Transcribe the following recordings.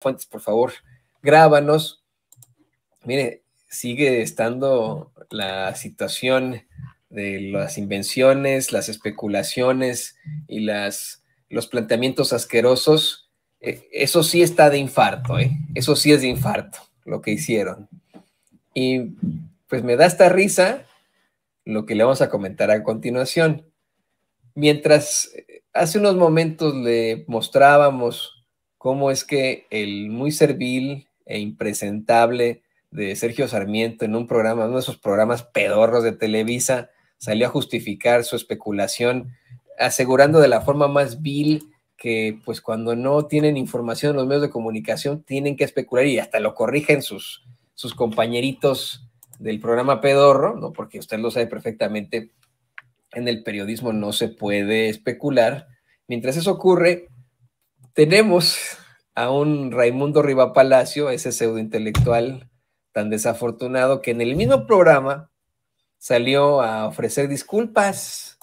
Fuentes, por favor, grábanos. Mire, sigue estando la situación de las invenciones, las especulaciones y las, los planteamientos asquerosos. Eh, eso sí está de infarto, ¿eh? Eso sí es de infarto, lo que hicieron. Y pues me da esta risa lo que le vamos a comentar a continuación. Mientras eh, hace unos momentos le mostrábamos cómo es que el muy servil e impresentable de Sergio Sarmiento en un programa, uno de esos programas pedorros de Televisa, salió a justificar su especulación, asegurando de la forma más vil que pues cuando no tienen información en los medios de comunicación tienen que especular y hasta lo corrigen sus, sus compañeritos del programa pedorro, ¿no? porque usted lo sabe perfectamente, en el periodismo no se puede especular. Mientras eso ocurre, tenemos a un Raimundo Riva Palacio, ese intelectual tan desafortunado que en el mismo programa salió a ofrecer disculpas,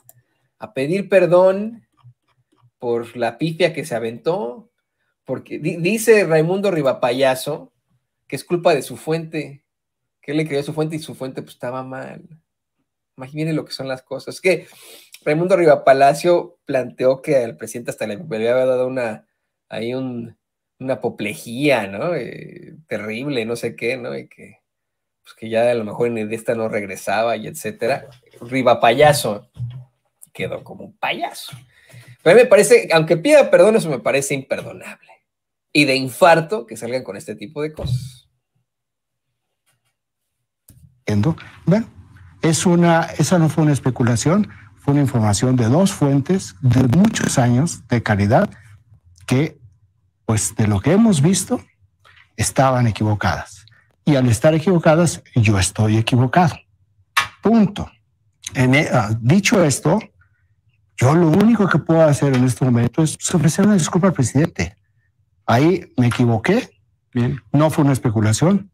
a pedir perdón por la pifia que se aventó, porque dice Raimundo Payaso que es culpa de su fuente, que él le creó su fuente y su fuente pues estaba mal. Imagínense lo que son las cosas. Es que Raimundo Palacio planteó que al presidente hasta le había dado una hay una apoplejía, ¿no? Eh, terrible, no sé qué, ¿no? Y que, pues, que ya a lo mejor en esta no regresaba y etcétera. riba payaso, quedó como un payaso. Pero me parece, aunque pida perdón, eso me parece imperdonable. Y de infarto que salgan con este tipo de cosas. Bueno, es una, esa no fue una especulación, fue una información de dos fuentes de muchos años de calidad que, pues de lo que hemos visto, estaban equivocadas. Y al estar equivocadas, yo estoy equivocado. Punto. En, e, ah, dicho esto, yo lo único que puedo hacer en este momento es pues, ofrecer una disculpa al presidente. Ahí me equivoqué. Bien. No fue una especulación.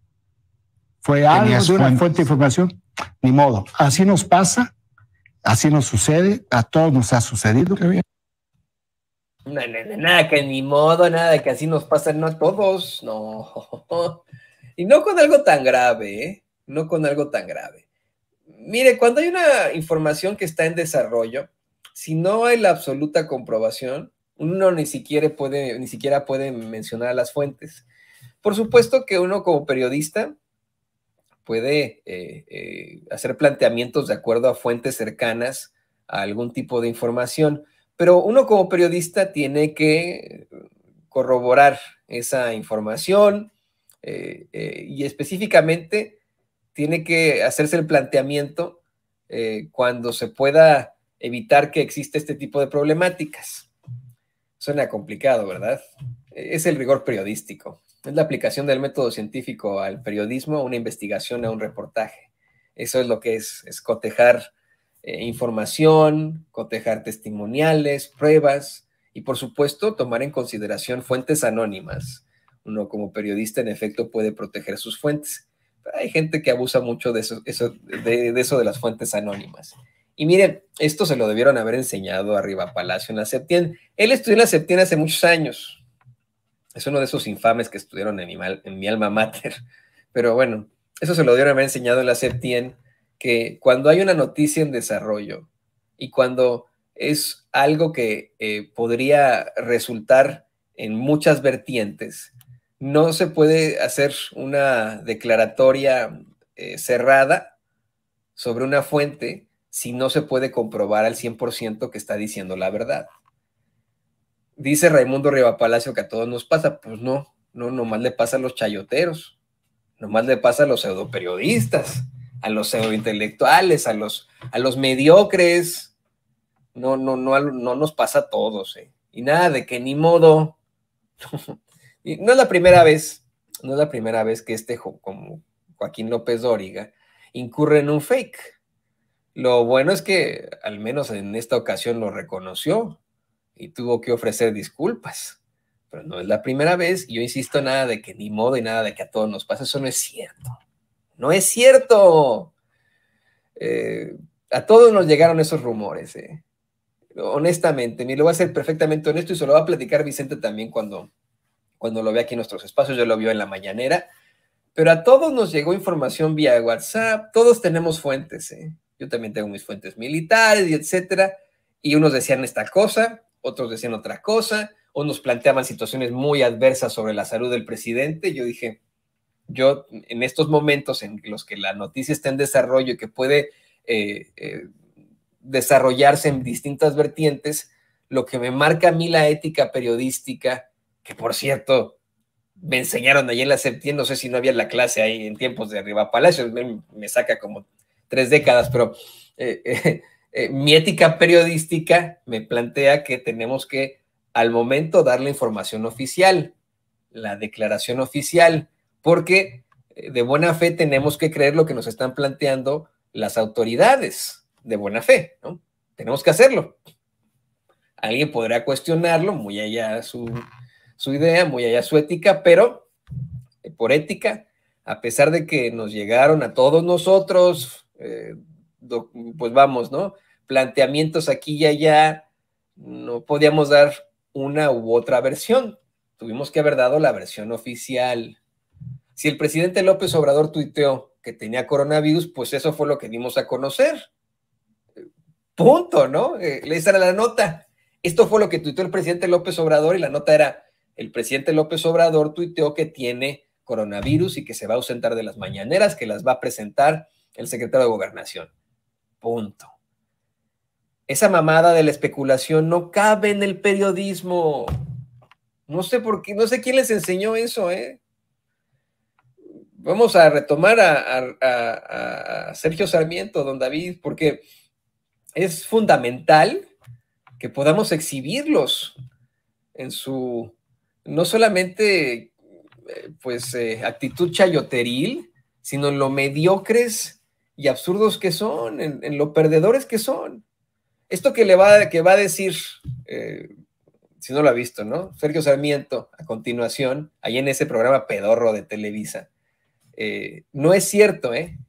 Fue algo de una fuente de información. Ni modo. Así nos pasa. Así nos sucede. A todos nos ha sucedido. Qué bien. Nada, que ni modo, nada que así nos pasa, no a todos, no. Y no con algo tan grave, ¿eh? No con algo tan grave. Mire, cuando hay una información que está en desarrollo, si no hay la absoluta comprobación, uno ni siquiera puede, ni siquiera puede mencionar las fuentes. Por supuesto que uno como periodista puede eh, eh, hacer planteamientos de acuerdo a fuentes cercanas a algún tipo de información, pero uno como periodista tiene que eh, corroborar esa información eh, eh, y específicamente tiene que hacerse el planteamiento cuando se pueda evitar que exista este tipo de problemáticas. Suena complicado, ¿verdad? Es el rigor periodístico. Es la aplicación del método científico al periodismo, a una investigación, a un reportaje. Eso es lo que es, escotejar eh, información, cotejar testimoniales, pruebas y por supuesto tomar en consideración fuentes anónimas. Uno como periodista en efecto puede proteger sus fuentes. Pero hay gente que abusa mucho de eso, de, eso de las fuentes anónimas. Y miren, esto se lo debieron haber enseñado arriba a Palacio en la Septien. Él estudió en la Septien hace muchos años. Es uno de esos infames que estudiaron en mi, en alma mater. Pero bueno, eso se lo debieron haber enseñado en la Septien que cuando hay una noticia en desarrollo y cuando es algo que eh, podría resultar en muchas vertientes, no se puede hacer una declaratoria eh, cerrada sobre una fuente si no se puede comprobar al 100% que está diciendo la verdad. Dice Raimundo Palacio que a todos nos pasa, pues no, no, nomás le pasa a los chayoteros, nomás le pasa a los pseudoperiodistas. periodistas a los pseudointelectuales, a los, a los mediocres. No, no, no, no nos pasa a todos. Eh. Y nada de que ni modo. Y no es la primera vez, no es la primera vez que este, como Joaquín López Dóriga, incurre en un fake. Lo bueno es que al menos en esta ocasión lo reconoció y tuvo que ofrecer disculpas. Pero no es la primera vez, y yo insisto, nada de que ni modo y nada de que a todos nos pasa, eso no es cierto. No es cierto. Eh, a todos nos llegaron esos rumores. Eh. Honestamente, mire, lo voy a ser perfectamente honesto y se lo va a platicar Vicente también cuando, cuando lo vea aquí en nuestros espacios. Yo lo vio en la mañanera. Pero a todos nos llegó información vía WhatsApp. Todos tenemos fuentes. Eh. Yo también tengo mis fuentes militares y etcétera. Y unos decían esta cosa, otros decían otra cosa, o nos planteaban situaciones muy adversas sobre la salud del presidente. Yo dije, yo en estos momentos en los que la noticia está en desarrollo y que puede eh, eh, desarrollarse en distintas vertientes, lo que me marca a mí la ética periodística, que por cierto, me enseñaron allí en la septiembre, no sé si no había la clase ahí en tiempos de Arriba Palacios, me, saca como tres décadas, pero eh, mi ética periodística me plantea que tenemos que al momento dar la información oficial, la declaración oficial, porque eh, de buena fe tenemos que creer lo que nos están planteando las autoridades de buena fe, ¿no? Tenemos que hacerlo. Alguien podrá cuestionarlo, muy allá su, idea, muy allá su ética, pero eh, por ética, a pesar de que nos llegaron a todos nosotros, eh, pues vamos, ¿no? Planteamientos aquí y allá, no podíamos dar una u otra versión. Tuvimos que haber dado la versión oficial, si el presidente López Obrador tuiteó que tenía coronavirus, pues eso fue lo que dimos a conocer. Punto, ¿no? Eh, le esa la nota. Esto fue lo que tuiteó el presidente López Obrador y la nota era, el presidente López Obrador tuiteó que tiene coronavirus y que se va a ausentar de las mañaneras, que las va a presentar el secretario de gobernación. Punto. Esa mamada de la especulación no cabe en el periodismo. No sé por qué, no sé quién les enseñó eso, ¿eh? vamos a retomar a, Sergio Sarmiento, don David, porque es fundamental que podamos exhibirlos en su, no solamente eh, pues eh, actitud chayoteril, sino en lo mediocres y absurdos que son, en, lo perdedores que son. Esto que le va, a decir, eh, si no lo ha visto, ¿no? Sergio Sarmiento, a continuación, ahí en ese programa pedorro de Televisa eh, no es cierto, ¿eh?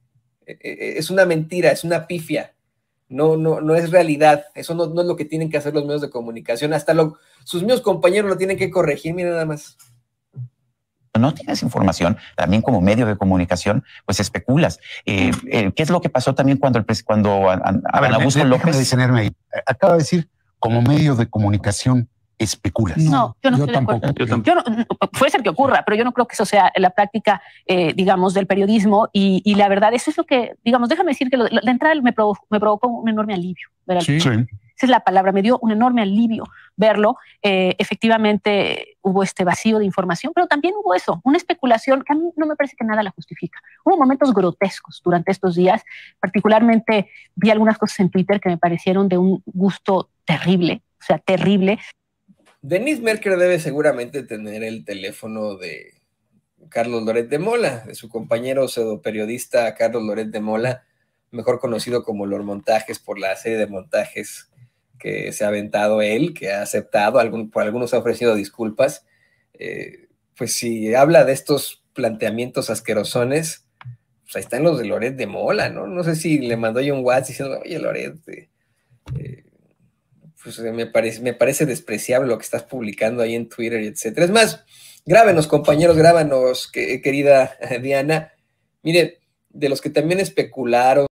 e, e, e, Es una mentira, es una pifia. No, no, no es realidad. Eso no, es lo que tienen que hacer los medios de comunicación. Hasta sus mismos compañeros lo tienen que corregir, mira nada más no tienes información, también como medio de comunicación, pues especulas. Eh, ¿Qué es lo que pasó también cuando el cuando López? Acaba de decir como medio de comunicación especulas. No, yo no tampoco. puede ser que ocurra, pero yo no creo que eso sea la práctica, eh, digamos, del periodismo. Y, la verdad, eso es lo que, digamos, déjame decir que la entrada me provocó, me provocó un enorme alivio. Sí. sí. Esa es la palabra, me dio un enorme alivio verlo. Eh, efectivamente, hubo este vacío de información, pero también hubo eso, una especulación que a mí no me parece que nada la justifica. Hubo momentos grotescos durante estos días, particularmente vi algunas cosas en Twitter que me parecieron de un gusto terrible, o sea, terrible. Denise Merker debe seguramente tener el teléfono de Carlos Loret de Mola, de su compañero pseudoperiodista Carlos Loret de Mola, mejor conocido como Los Montajes por la serie de montajes que se ha aventado él, que ha aceptado, por algunos ha ofrecido disculpas. Eh, pues si habla de estos planteamientos asquerosones, pues ahí están los de Loret de Mola, ¿no? No sé si le mandó yo un WhatsApp diciendo, oye, Loret, eh, pues eh, me parece, me parece despreciable lo que estás publicando ahí en Twitter, etcétera. Es más, grábenos, compañeros, grábanos, que, eh, querida eh, Diana. Mire, de los que también especularon.